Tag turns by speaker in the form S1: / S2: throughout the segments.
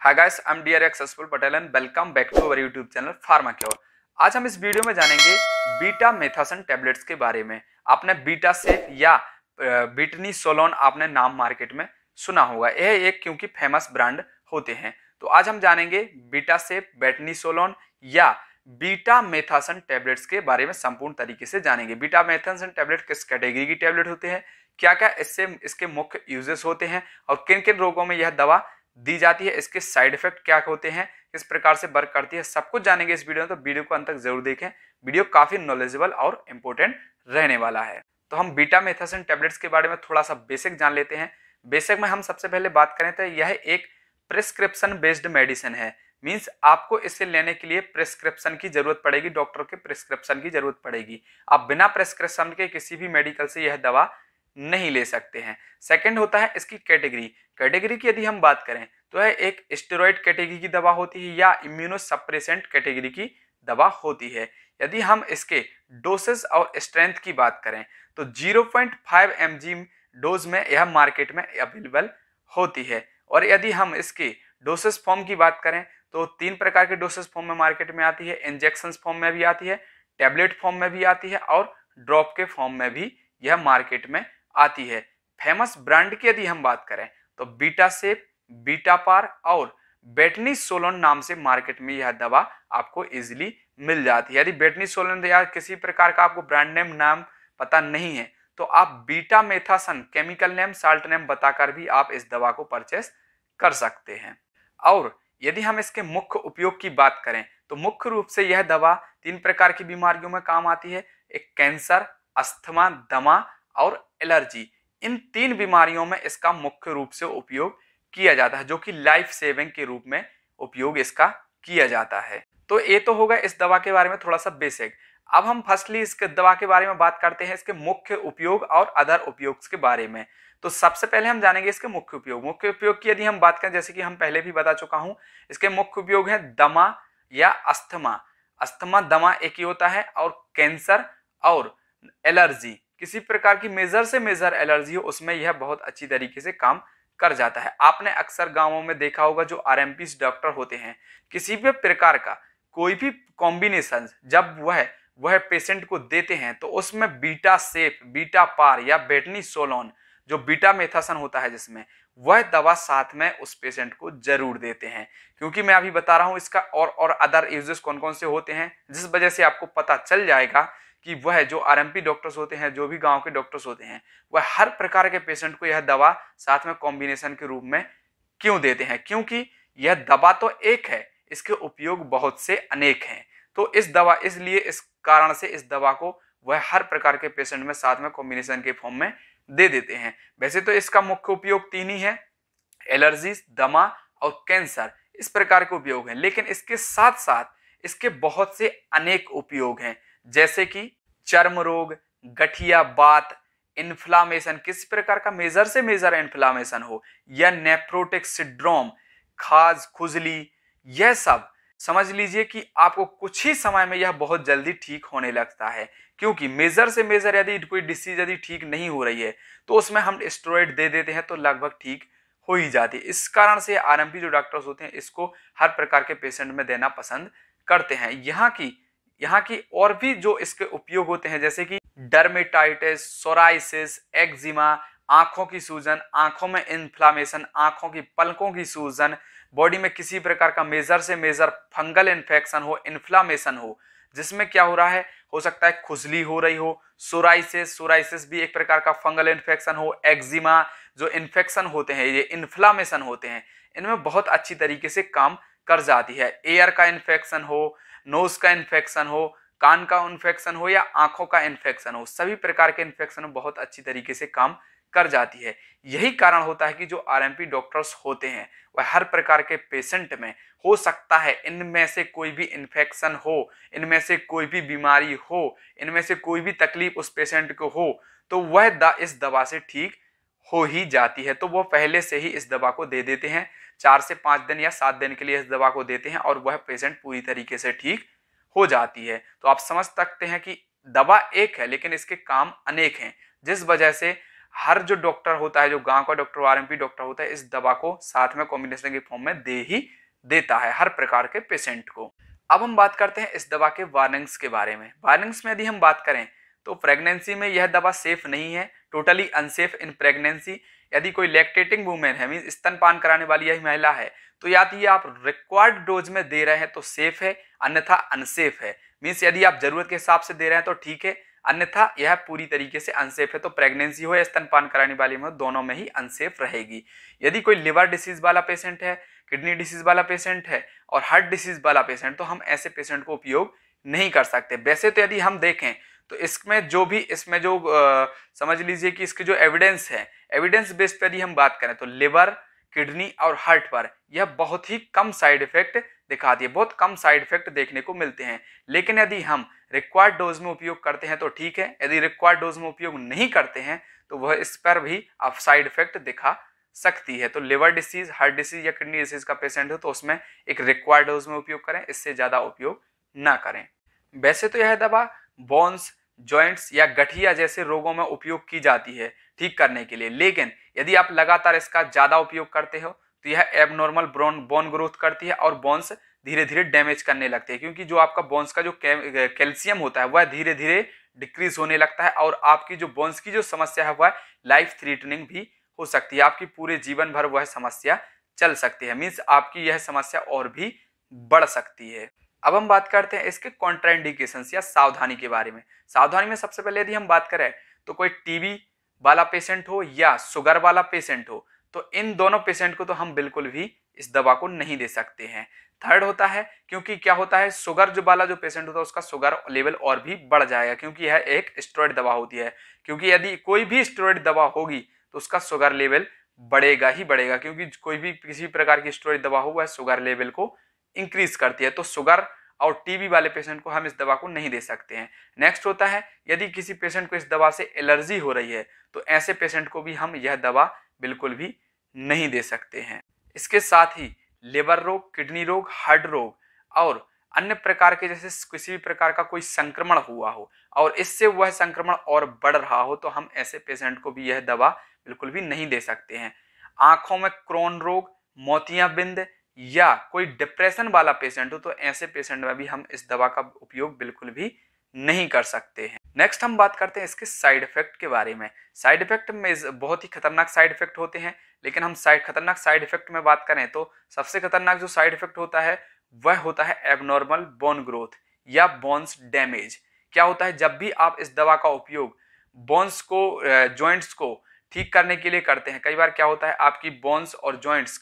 S1: hi guys I am dear successful Patel and welcome back to our YouTube channel pharma cure आज हम इस video में जानेंगे beta मेथासन tablets के बारे में आपने बीटा सेफ या बीटनी सोलोन आपने नाम मार्केट में सुना होगा यह एक क्योंकि फेमस ब्रांड होते हैं तो आज हम जानेंगे बीटा सेफ बैटनी सोलोन या बीटा मेथासन टैबलेट्स के बारे में संपूर्ण तरीके से जानेंगे बीटा मेथासन टैबलेट किस कैटेगरी की टैबलेट होते हैं क्या क्या इससे इसके मुख्य यूजेस होते हैं और किन किन रोगों में यह दवा दी जाती है इसके साइड इफेक्ट क्या होते हैं किस प्रकार से वर्क करती है सब कुछ जानेंगे इस वीडियो में तो वीडियो को अंत तक जरूर देखें वीडियो काफ़ी नॉलेजेबल और इम्पोर्टेंट रहने वाला है तो हम बीटा मेथासन टेबलेट्स के बारे में थोड़ा सा बेसिक जान लेते हैं बेसिक में हम सबसे पहले बात करें तो यह एक प्रिस्क्रिप्शन बेस्ड मेडिसिन है मीन्स आपको इसे लेने के लिए प्रिस्क्रिप्शन की जरूरत पड़ेगी डॉक्टर के प्रिस्क्रिप्शन की जरूरत पड़ेगी आप बिना प्रिस्क्रिप्शन के किसी भी मेडिकल से यह दवा नहीं ले सकते हैं सेकंड होता है इसकी कैटेगरी कैटेगरी की यदि हम बात करें तो यह एक स्टेरॉयड कैटेगरी की दवा होती है या इम्यूनोसप्रेसेंट कैटेगरी की दवा होती है यदि हम इसके डोसेस और स्ट्रेंथ की बात करें तो 0.5 पॉइंट डोज में यह मार्केट में अवेलेबल होती है और यदि हम इसके डोसेस फॉर्म की बात करें तो तीन प्रकार के डोसेस फॉर्म में मार्केट में आती है इंजेक्शन फॉर्म में भी आती है टैबलेट फॉर्म में भी आती है और ड्रॉप के फॉर्म में भी यह मार्केट में आती है फेमस ब्रांड की यदि हम बात करें तो बीटा सेप बीटा पार और बेटनी सोलन नाम से मार्केट में यह दवा आपको इजीली मिल जाती है यदि बेटनी सोलन या किसी प्रकार का आपको ब्रांड नेम नाम पता नहीं है तो आप betamethasone chemical name salt name बताकर भी आप इस दवा को परचेस कर सकते हैं और यदि हम इसके मुख्य उपयोग की बात करें तो मुख्य रूप से यह दवा तीन प्रकार की बीमारियों में काम आती है एक कैंसर अस्थमा दमा और एलर्जी इन तीन बीमारियों में इसका मुख्य रूप से उपयोग किया जाता है जो कि लाइफ सेविंग के रूप में उपयोग इसका किया जाता है तो ये तो होगा इस दवा के बारे में थोड़ा सा बेसिक अब हम फर्स्टली इसके दवा के बारे में बात करते हैं इसके मुख्य उपयोग और अदर उपयोग के बारे में तो सबसे पहले हम जानेंगे इसके मुख्य उपयोग मुख्य उपयोग की यदि हम बात करें जैसे कि हम पहले भी बता चुका हूं इसके मुख्य उपयोग है दमा या अस्थमा अस्थमा दमा एक ही होता है और कैंसर और एलर्जी किसी प्रकार की मेजर से मेजर एलर्जी हो उसमें यह बहुत अच्छी तरीके से काम कर जाता है आपने अक्सर गांवों में देखा होगा जो आर डॉक्टर होते हैं किसी भी प्रकार का कोई भी कॉम्बिनेशन जब वह वह पेशेंट को देते हैं तो उसमें बीटा सेप बीटा पार या बेटनी सोलोन जो बीटा मेथासन होता है जिसमें वह दवा साथ में उस पेशेंट को जरूर देते हैं क्योंकि मैं अभी बता रहा हूँ इसका और और अदर यूजेस कौन कौन से होते हैं जिस वजह से आपको पता चल जाएगा कि वह जो आर डॉक्टर्स होते हैं जो भी गाँव के डॉक्टर्स होते हैं वह हर प्रकार के पेशेंट को यह दवा साथ में कॉम्बिनेशन के रूप में क्यों देते हैं क्योंकि यह दवा तो एक है इसके उपयोग बहुत से अनेक हैं तो इस दवा इसलिए इस कारण से इस दवा को वह हर प्रकार के पेशेंट में साथ में कॉम्बिनेशन के फॉर्म में दे देते हैं वैसे तो इसका मुख्य उपयोग तीन ही है एलर्जी दमा और कैंसर इस प्रकार के उपयोग हैं लेकिन इसके साथ साथ इसके बहुत से अनेक उपयोग हैं जैसे कि चर्म रोग गठिया बात इन्फ्लामेशन किस प्रकार का मेजर से मेजर इन्फ्लामेशन हो या नेप्रोटिक सिड्रोम खाज खुजली यह सब समझ लीजिए कि आपको कुछ ही समय में यह बहुत जल्दी ठीक होने लगता है क्योंकि मेजर से मेजर यदि कोई डिसीज यदि ठीक नहीं हो रही है तो उसमें हम स्टेरॉइड दे देते हैं तो लगभग ठीक हो ही जाती है इस कारण से आरएमपी जो डॉक्टर्स होते हैं इसको हर प्रकार के पेशेंट में देना पसंद करते हैं यहाँ की यहाँ की और भी जो इसके उपयोग होते हैं जैसे कि डर्मेटाइटिस सोराइसिस एक्जिमा आंखों की सूजन आंखों में इन्फ्लामेशन आंखों की पलकों की सूजन बॉडी में किसी प्रकार का मेजर से मेजर फंगल इन्फेक्शन हो इन्फ्लामेशन हो जिसमें क्या हो रहा है हो सकता है खुजली हो रही हो सोराइसिस सोराइसिस भी एक प्रकार का फंगल इन्फेक्शन हो एक्जिमा जो इन्फेक्शन होते हैं ये इन्फ्लामेशन होते हैं इनमें बहुत अच्छी तरीके से काम कर जाती है एयर का इन्फेक्शन हो नोज का इन्फेक्शन हो कान का इन्फेक्शन हो या आंखों का इन्फेक्शन हो सभी प्रकार के इन्फेक्शन बहुत अच्छी तरीके से काम कर जाती है यही कारण होता है कि जो पी डॉक्टर्स होते हैं वह हर प्रकार के पेशेंट में हो सकता है इनमें से कोई भी इन्फेक्शन हो इनमें से कोई भी बीमारी हो इनमें से कोई भी तकलीफ उस पेशेंट को हो तो वह दा, इस दवा से ठीक हो ही जाती है तो वो पहले से ही इस दवा को दे देते हैं चार से पाँच दिन या सात दिन के लिए इस दवा को देते हैं और वह पेशेंट पूरी तरीके से ठीक हो जाती है तो आप समझ सकते हैं कि दवा एक है लेकिन इसके काम अनेक हैं जिस वजह से हर जो डॉक्टर होता है जो गांव का डॉक्टर आर डॉक्टर होता है इस दवा को साथ में कॉम्बिनेशन के फॉर्म में दे ही देता है हर प्रकार के पेशेंट को अब हम बात करते हैं इस दवा के वार्निंग्स के बारे में वार्निंग्स में यदि हम बात करें तो प्रेगनेंसी में यह दवा सेफ नहीं है टोटली अनसेफ इन प्रेगनेंसी यदि कोई लैक्टेटिंग वूमेन है मीन स्तनपान कराने वाली यही महिला है तो या तो ये आप रिक्वायर्ड डोज में दे रहे हैं तो सेफ है अन्यथा अनसेफ है मीन्स यदि आप जरूरत के हिसाब से दे रहे हैं तो ठीक है अन्यथा यह पूरी तरीके से अनसेफ है तो प्रेगनेंसी हो या स्तनपान कराने वाली में दोनों में ही अनसेफ रहेगी यदि कोई लिवर डिसीज वाला पेशेंट है किडनी डिसीज वाला पेशेंट है और हार्ट डिसीज वाला पेशेंट तो हम ऐसे पेशेंट को उपयोग नहीं कर सकते वैसे तो यदि हम देखें तो इसमें जो भी इसमें जो आ, समझ लीजिए कि इसके जो एविडेंस है एविडेंस बेस पर यदि हम बात करें तो लिवर किडनी और हार्ट पर यह बहुत ही कम साइड इफेक्ट दिखा दिए बहुत कम साइड इफेक्ट देखने को मिलते हैं लेकिन यदि हम रिक्वायर्ड डोज में उपयोग करते हैं तो ठीक है यदि रिक्वायर्ड डोज में उपयोग नहीं करते हैं तो वह इस पर भी आप साइड इफेक्ट दिखा सकती है तो लिवर डिसीज हार्ट डिसीज या किडनी डिसीज का पेशेंट हो तो उसमें एक रिक्वायर्ड डोज में उपयोग करें इससे ज़्यादा उपयोग ना करें वैसे तो यह दवा बोन्स ज्वाइंट्स या गठिया जैसे रोगों में उपयोग की जाती है ठीक करने के लिए लेकिन यदि आप लगातार इसका ज़्यादा उपयोग करते हो तो यह एबनॉर्मल ब्रोन बोन ग्रोथ करती है और बोन्स धीरे धीरे डैमेज करने लगते हैं क्योंकि जो आपका बोन्स का जो कैल्शियम होता है वह धीरे धीरे डिक्रीज होने लगता है और आपकी जो बोन्स की जो समस्या है वह लाइफ थ्रीटनिंग भी हो सकती है आपकी पूरे जीवन भर वह समस्या चल सकती है मीन्स आपकी यह समस्या और भी बढ़ सकती है अब हम बात करते हैं इसके कॉन्ट्राइंडिकेशन या सावधानी के बारे में सावधानी में सबसे पहले यदि हम बात करें तो कोई टीबी वाला पेशेंट हो या शुगर वाला पेशेंट हो तो इन दोनों पेशेंट को तो हम बिल्कुल भी इस दवा को नहीं दे सकते हैं थर्ड होता है क्योंकि क्या होता है शुगर जो वाला जो पेशेंट होता है उसका शुगर लेवल और भी बढ़ जाएगा क्योंकि यह एक स्टेरॉइड दवा होती है क्योंकि यदि कोई भी स्टेरॉइड दवा होगी तो उसका शुगर लेवल बढ़ेगा ही बढ़ेगा क्योंकि कोई भी किसी प्रकार की स्टोरेज दवा हो वह शुगर लेवल को इंक्रीज करती है तो शुगर और टीबी वाले पेशेंट को हम इस दवा को नहीं दे सकते हैं नेक्स्ट होता है यदि किसी पेशेंट को इस दवा से एलर्जी हो रही है तो ऐसे पेशेंट को भी हम यह दवा बिल्कुल भी नहीं दे सकते हैं इसके साथ ही लेबर रोग किडनी रोग हार्ट रोग और अन्य प्रकार के जैसे किसी भी प्रकार का कोई संक्रमण हुआ हो और इससे वह संक्रमण और बढ़ रहा हो तो हम ऐसे पेशेंट को भी यह दवा बिल्कुल भी नहीं दे सकते हैं आँखों में क्रोन रोग मोतियाबिंद या कोई डिप्रेशन वाला पेशेंट हो तो ऐसे पेशेंट में भी हम इस दवा का उपयोग बिल्कुल भी नहीं कर सकते हैं नेक्स्ट हम बात करते हैं इसके साइड इफेक्ट के बारे में साइड इफेक्ट में बहुत ही खतरनाक साइड इफेक्ट होते हैं लेकिन हम साइड खतरनाक साइड इफेक्ट में बात करें तो सबसे खतरनाक जो साइड इफेक्ट होता है वह होता है एबनॉर्मल बोन ग्रोथ या बोन्स डैमेज क्या होता है जब भी आप इस दवा का उपयोग बोन्स को ज्वाइंट्स को ठीक करने के लिए करते हैं कई बार क्या होता है आपकी बोन्स और जॉइंट्स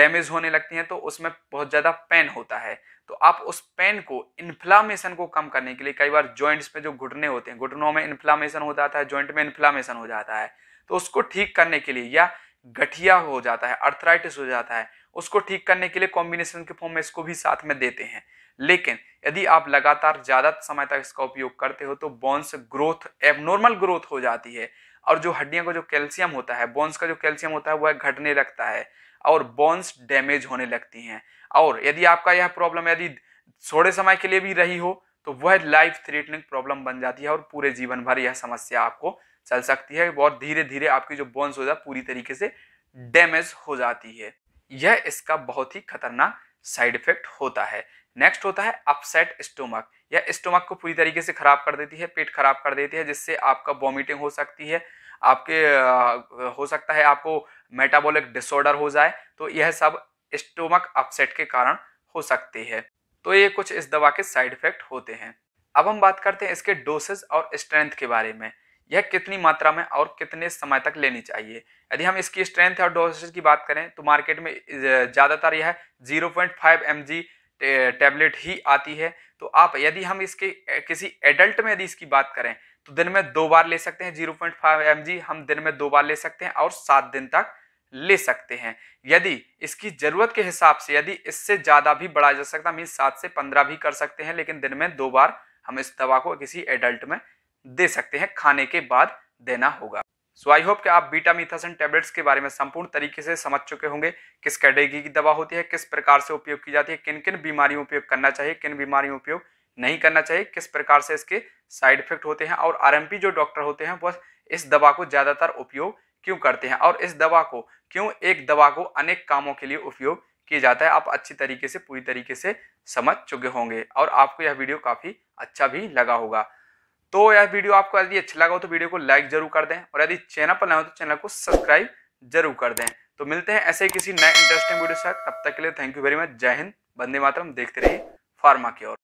S1: डैमेज होने लगती हैं तो उसमें बहुत ज़्यादा पेन होता है तो आप उस पेन को इन्फ्लामेशन को कम करने के लिए कई बार जॉइंट्स में जो घुटने होते हैं घुटनों में इन्फ्लामेशन हो जाता है जॉइंट में इन्फ्लामेशन हो जाता है तो उसको ठीक करने के लिए या गठिया हो जाता है अर्थराइटिस हो जाता है उसको ठीक करने के लिए कॉम्बिनेशन के फॉर्म में इसको भी साथ में देते हैं लेकिन यदि आप लगातार ज़्यादा समय तक इसका उपयोग करते हो तो बोन्स ग्रोथ एबनॉर्मल ग्रोथ हो जाती है और जो हड्डियों का जो कैल्शियम होता है बोन्स का जो कैल्शियम होता है वह घटने लगता है और बोन्स डैमेज होने लगती हैं और यदि आपका यह प्रॉब्लम यदि थोड़े समय के लिए भी रही हो तो वह लाइफ थ्रेटनिंग प्रॉब्लम बन जाती है और पूरे जीवन भर यह समस्या आपको चल सकती है और धीरे धीरे आपकी जो बोन्स हो जाए पूरी तरीके से डैमेज हो जाती है यह इसका बहुत ही खतरनाक साइड इफेक्ट होता है नेक्स्ट होता है अपसेट स्टोमक यह स्टोमक को पूरी तरीके से खराब कर देती है पेट खराब कर देती है जिससे आपका वॉमिटिंग हो सकती है आपके हो सकता है आपको मेटाबॉलिक डिसऑर्डर हो जाए तो यह सब स्टोमक अपसेट के कारण हो सकती है तो ये कुछ इस दवा के साइड इफेक्ट होते हैं अब हम बात करते हैं इसके डोसेज और स्ट्रेंथ के बारे में यह कितनी मात्रा में और कितने समय तक लेनी चाहिए यदि हम इसकी स्ट्रेंथ और डोसेज की बात करें तो मार्केट में ज़्यादातर यह zero point five M G tablet ही आती है तो आप यदि हम इसके किसी एडल्ट में यदि इसकी बात करें तो दिन में दो बार ले सकते हैं zero point five M G हम दिन में दो बार ले सकते हैं और सात दिन तक ले सकते हैं यदि इसकी ज़रूरत के हिसाब से यदि इससे ज़्यादा भी बढ़ाया जा सकता है मीन सात से पंद्रह भी कर सकते हैं लेकिन दिन में दो बार हम इस दवा को किसी एडल्ट में दे सकते हैं खाने के बाद देना होगा सो आई होप कि आप बीटा मिथासन टैबलेट्स के बारे में संपूर्ण तरीके से समझ चुके होंगे किस कैटेगरी की दवा होती है किस प्रकार से उपयोग की जाती है किन किन बीमारियों उपयोग करना चाहिए किन बीमारियों उपयोग नहीं करना चाहिए किस प्रकार से इसके साइड इफेक्ट होते हैं और आर जो डॉक्टर होते हैं वह इस दवा को ज़्यादातर उपयोग क्यों करते हैं और इस दवा को क्यों एक दवा को अनेक कामों के लिए उपयोग किया जाता है आप अच्छी तरीके से पूरी तरीके से समझ चुके होंगे और आपको यह वीडियो काफ़ी अच्छा भी लगा होगा तो यह वीडियो आपको यदि अच्छा लगा हो तो वीडियो को लाइक जरूर कर दें और यदि चैनल पर ना हो तो चैनल को सब्सक्राइब जरूर कर दें तो मिलते हैं ऐसे किसी नए इंटरेस्टिंग वीडियो के साथ तब तक के लिए थैंक यू वेरी मच जय हिंद बंदे मातरम देखते रहिए फार्मा की ओर